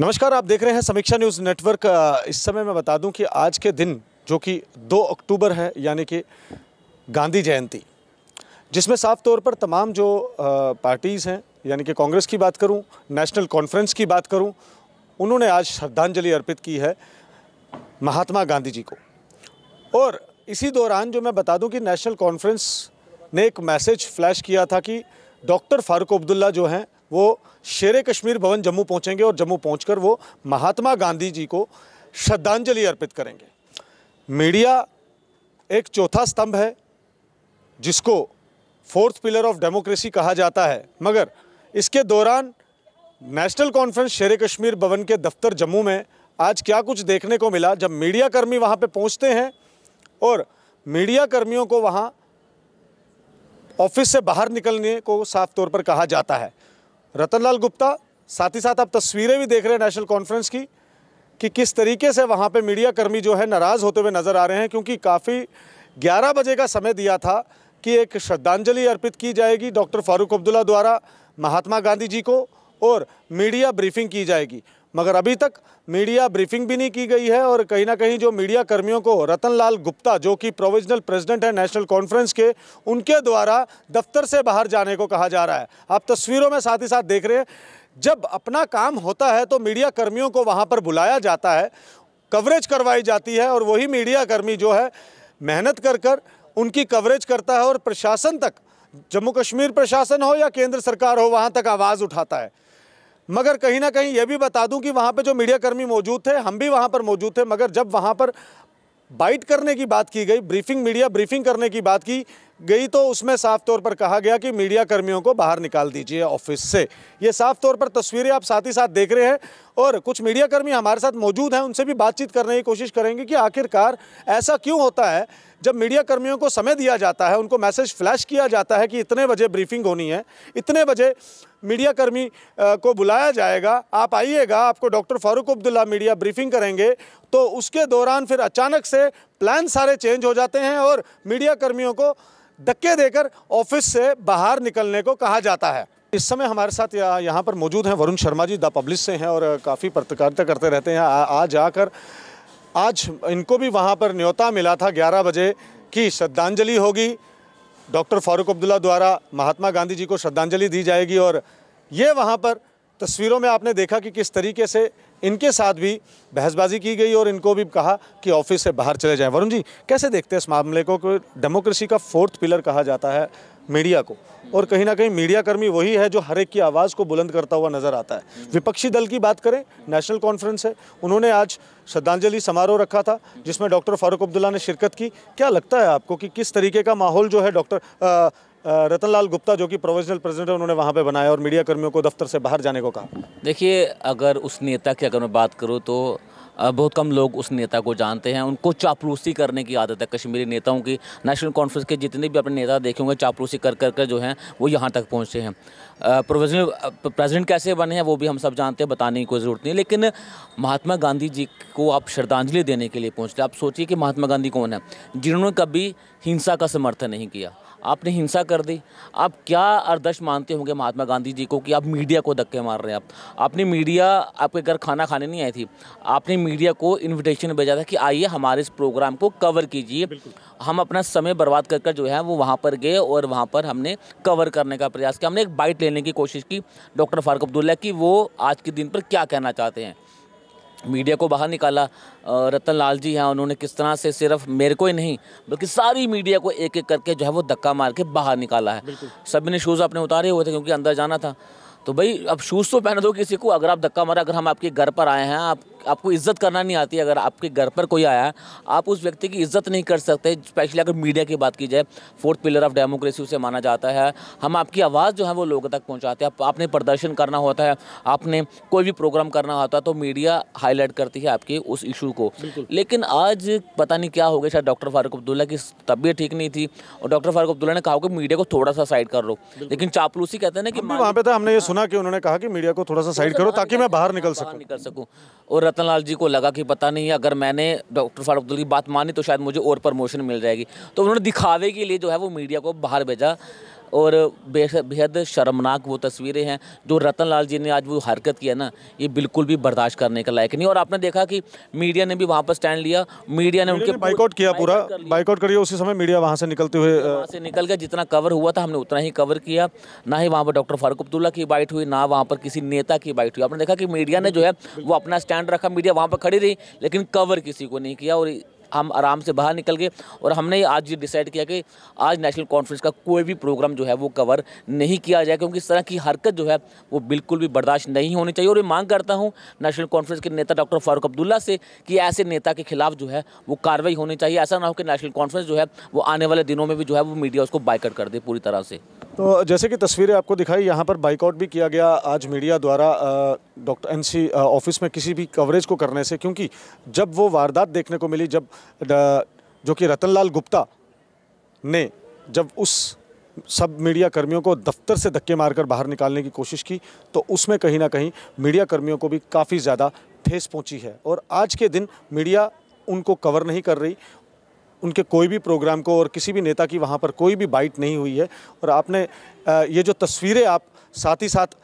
नमस्कार आप देख रहे हैं समीक्षा न्यूज़ नेटवर्क इस समय मैं बता दूं कि आज के दिन जो कि 2 अक्टूबर है यानी कि गांधी जयंती जिसमें साफ तौर पर तमाम जो पार्टीज़ हैं यानी कि कांग्रेस की बात करूं नेशनल कॉन्फ्रेंस की बात करूं उन्होंने आज श्रद्धांजलि अर्पित की है महात्मा गांधी जी को और इसी दौरान जो मैं बता दूँ कि नेशनल कॉन्फ्रेंस ने एक मैसेज फ्लैश किया था कि डॉक्टर फारूक अब्दुल्ला जो हैं वो शेर कश्मीर भवन जम्मू पहुँचेंगे और जम्मू पहुँच वो महात्मा गांधी जी को श्रद्धांजलि अर्पित करेंगे मीडिया एक चौथा स्तंभ है जिसको फोर्थ पिलर ऑफ डेमोक्रेसी कहा जाता है मगर इसके दौरान नेशनल कॉन्फ्रेंस शेर कश्मीर भवन के दफ्तर जम्मू में आज क्या कुछ देखने को मिला जब मीडिया कर्मी वहाँ पे पहुँचते हैं और मीडिया कर्मियों को वहाँ ऑफिस से बाहर निकलने को साफ तौर पर कहा जाता है रतनलाल गुप्ता साथ ही साथ आप तस्वीरें भी देख रहे हैं नेशनल कॉन्फ्रेंस की कि किस तरीके से वहाँ पे मीडिया कर्मी जो है नाराज़ होते हुए नज़र आ रहे हैं क्योंकि काफ़ी 11 बजे का समय दिया था कि एक श्रद्धांजलि अर्पित की जाएगी डॉक्टर फारूक अब्दुल्ला द्वारा महात्मा गांधी जी को और मीडिया ब्रीफिंग की जाएगी मगर अभी तक मीडिया ब्रीफिंग भी नहीं की गई है और कहीं ना कहीं जो मीडिया कर्मियों को रतन लाल गुप्ता जो कि प्रोविजनल प्रेसिडेंट है नेशनल कॉन्फ्रेंस के उनके द्वारा दफ्तर से बाहर जाने को कहा जा रहा है आप तस्वीरों में साथ ही साथ देख रहे हैं जब अपना काम होता है तो मीडिया कर्मियों को वहाँ पर बुलाया जाता है कवरेज करवाई जाती है और वही मीडिया कर्मी जो है मेहनत कर कर उनकी कवरेज करता है और प्रशासन तक जम्मू कश्मीर प्रशासन हो या केंद्र सरकार हो वहाँ तक आवाज़ उठाता है मगर कहीं ना कहीं यह भी बता दूं कि वहाँ पे जो मीडियाकर्मी मौजूद थे हम भी वहाँ पर मौजूद थे मगर जब वहाँ पर बाइट करने की बात की गई ब्रीफिंग मीडिया ब्रीफिंग करने की बात की गई तो उसमें साफ तौर पर कहा गया कि मीडिया कर्मियों को बाहर निकाल दीजिए ऑफिस से ये साफ तौर पर तस्वीरें आप साथ ही साथ देख रहे हैं और कुछ मीडियाकर्मी हमारे साथ मौजूद हैं उनसे भी बातचीत करने की कोशिश करेंगे कि आखिरकार ऐसा क्यों होता है जब मीडिया कर्मियों को समय दिया जाता है उनको मैसेज फ्लैश किया जाता है कि इतने बजे ब्रीफिंग होनी है इतने बजे मीडिया कर्मी को बुलाया जाएगा आप आइएगा आपको doctor Farooq Abdullah media briefing करेंगे तो उसके दौरान फिर अचानक से प्लान सारे चेंज हो जाते हैं और मीडिया कर्मियों को धक्के देकर ऑफिस से बाहर निकलने को कहा जाता है इस समय हमारे साथ यहाँ पर मौजूद हैं वरुण शर्मा जी द पब्लिश से हैं और काफ़ी पत्रकारिता करते रहते हैं आ, आज आकर आज इनको भी वहाँ पर न्योता मिला था 11 बजे कि श्रद्धांजलि होगी डॉक्टर फारूक अब्दुल्ला द्वारा महात्मा गांधी जी को श्रद्धांजलि दी जाएगी और ये वहाँ पर तस्वीरों में आपने देखा कि किस तरीके से इनके साथ भी बहसबाजी की गई और इनको भी कहा कि ऑफिस से बाहर चले जाएं वरुण जी कैसे देखते हैं इस मामले को डेमोक्रेसी का फोर्थ पिलर कहा जाता है मीडिया को और कहीं ना कहीं मीडिया कर्मी वही है जो हर एक की आवाज़ को बुलंद करता हुआ नजर आता है विपक्षी दल की बात करें नेशनल कॉन्फ्रेंस है उन्होंने आज श्रद्धांजलि समारोह रखा था जिसमें डॉक्टर फारूक अब्दुल्ला ने शिरकत की क्या लगता है आपको कि किस तरीके का माहौल जो है डॉक्टर रतनलाल गुप्ता जो कि प्रोविजनल प्रेसिडेंट उन्होंने वहाँ पर बनाया और मीडिया कर्मियों को दफ्तर से बाहर जाने को कहा देखिए अगर उस नेता की अगर मैं बात करूँ तो बहुत कम लोग उस नेता को जानते हैं उनको चापलूसी करने की आदत है कश्मीरी नेताओं की नेशनल कॉन्फ्रेंस के जितने भी अपने नेता देखे होंगे चापलूसी कर कर कर जो हैं वो यहाँ तक पहुँचे हैं प्रोविजनल प्रेसिडेंट कैसे बने हैं वो भी हम सब जानते हैं बताने की कोई ज़रूरत नहीं लेकिन महात्मा गांधी जी को आप श्रद्धांजलि देने के लिए पहुँचते आप सोचिए कि महात्मा गांधी कौन है जिन्होंने कभी हिंसा का समर्थन नहीं किया आपने हिंसा कर दी आप क्या अर्दश मानते होंगे महात्मा गांधी जी को कि आप मीडिया को धक्के मार रहे हैं आप आपने मीडिया आपके घर खाना खाने नहीं आई थी आपने मीडिया को इनविटेशन भेजा था कि आइए हमारे इस प्रोग्राम को कवर कीजिए हम अपना समय बर्बाद कर कर जो है वो वहाँ पर गए और वहाँ पर हमने कवर करने का प्रयास किया हमने एक बाइट लेने की कोशिश की डॉक्टर फारूक अब्दुल्ला की वो आज के दिन पर क्या कहना चाहते हैं मीडिया को बाहर निकाला रतन लाल जी हैं उन्होंने किस तरह से सिर्फ मेरे को ही नहीं बल्कि सारी मीडिया को एक एक करके जो है वो धक्का मार के बाहर निकाला है सभी ने शूज़ अपने उतारे हुए थे क्योंकि अंदर जाना था तो भाई अब शूज़ तो पहन दो किसी को अगर आप धक्का मारा अगर हम आपके घर पर आए हैं आप आपको इज्जत करना नहीं आती अगर आपके घर पर कोई आया है आप उस व्यक्ति की इज्जत नहीं कर सकते स्पेशली अगर मीडिया की बात की जाए फोर्थ पिलर ऑफ डेमोक्रेसी उसे माना जाता है हम आपकी आवाज़ जो है वो लोगों तक पहुँचाते हैं आपने प्रदर्शन करना होता है आपने कोई भी प्रोग्राम करना होता है तो मीडिया हाईलाइट करती है आपके उस इशू को लेकिन आज पता नहीं क्या हो गया शायद डॉक्टर फारूक अब्दुल्ला की तबीयत ठीक नहीं थी और डॉक्टर फारूक अब्दुल्ला ने कहा कि मीडिया को थोड़ा सा साइड कर लो लेकिन चापलूसी कहते हैं ना कि वहाँ पे तो हमने ये सुना कि उन्होंने कहा कि मीडिया को थोड़ा सा साइड करो ताकि मैं बाहर निकल हाँ, सकूं निकल सकूं और रतनलाल जी को लगा कि पता नहीं अगर मैंने डॉक्टर फारूक अब्दुल की बात मानी तो शायद मुझे और प्रमोशन मिल जाएगी तो उन्होंने दिखावे के लिए जो है वो मीडिया को बाहर भेजा और बेहद शर्मनाक वो तस्वीरें हैं जो रतन लाल जी ने आज वो हरकत किया ना ये बिल्कुल भी बर्दाश्त करने का लायक नहीं और आपने देखा कि मीडिया ने भी वहाँ पर स्टैंड लिया मीडिया ने उनके बाइकआउट किया पूरा बाइकआउट करिए उसी समय मीडिया वहाँ से निकलते हुए वहाँ से निकल गया जितना कवर हुआ था हमने उतना ही कवर किया ना ही वहाँ पर डॉक्टर फारूक अब्दुल्ला की बाइट हुई ना वहाँ पर किसी नेता की बाइट हुई आपने देखा कि मीडिया ने जो है वो अपना स्टैंड रखा मीडिया वहाँ पर खड़ी रही लेकिन कवर किसी को नहीं किया और हम आराम से बाहर निकल गए और हमने आज ये डिसाइड किया कि आज नेशनल कॉन्फ्रेंस का कोई भी प्रोग्राम जो है वो कवर नहीं किया जाए क्योंकि इस तरह की हरकत जो है वो बिल्कुल भी बर्दाश्त नहीं होनी चाहिए और मैं मांग करता हूँ नेशनल कॉन्फ्रेंस के नेता डॉक्टर फारूक अब्दुल्ला से कि ऐसे नेता के खिलाफ जो है वो कार्रवाई होनी चाहिए ऐसा ना हो कि नेशनल कॉन्फ्रेंस जो है वो आने वाले दिनों में भी जो है वो मीडिया उसको बाइकट कर दे पूरी तरह से तो जैसे कि तस्वीरें आपको दिखाई यहाँ पर बाइकआउट भी किया गया आज मीडिया द्वारा डॉक्टर एनसी ऑफिस में किसी भी कवरेज को करने से क्योंकि जब वो वारदात देखने को मिली जब जो कि रतनलाल गुप्ता ने जब उस सब मीडिया कर्मियों को दफ्तर से धक्के मारकर बाहर निकालने की कोशिश की तो उसमें कहीं ना कहीं मीडिया कर्मियों को भी काफ़ी ज़्यादा ठेस पहुँची है और आज के दिन मीडिया उनको कवर नहीं कर रही उनके कोई भी प्रोग्राम को और किसी भी नेता की वहाँ पर कोई भी बाइट नहीं हुई है और आपने ये जो तस्वीरें आप साथ ही साथ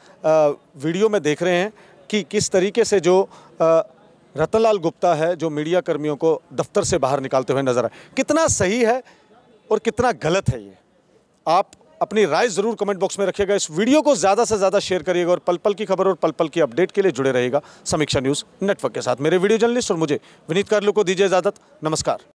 वीडियो में देख रहे हैं कि किस तरीके से जो रतनलाल गुप्ता है जो मीडिया कर्मियों को दफ्तर से बाहर निकालते हुए नजर आए कितना सही है और कितना गलत है ये आप अपनी राय ज़रूर कमेंट बॉक्स में रखिएगा इस वीडियो को ज़्यादा से ज़्यादा शेयर करिएगा और पल पल की खबर और पल पल की अपडेट के लिए जुड़े रहेगा समीक्षा न्यूज़ नेटवर्क के साथ मेरे वीडियो जर्नलिस्ट और मुझे विनीत कार्लू को दीजिए इजाज़त नमस्कार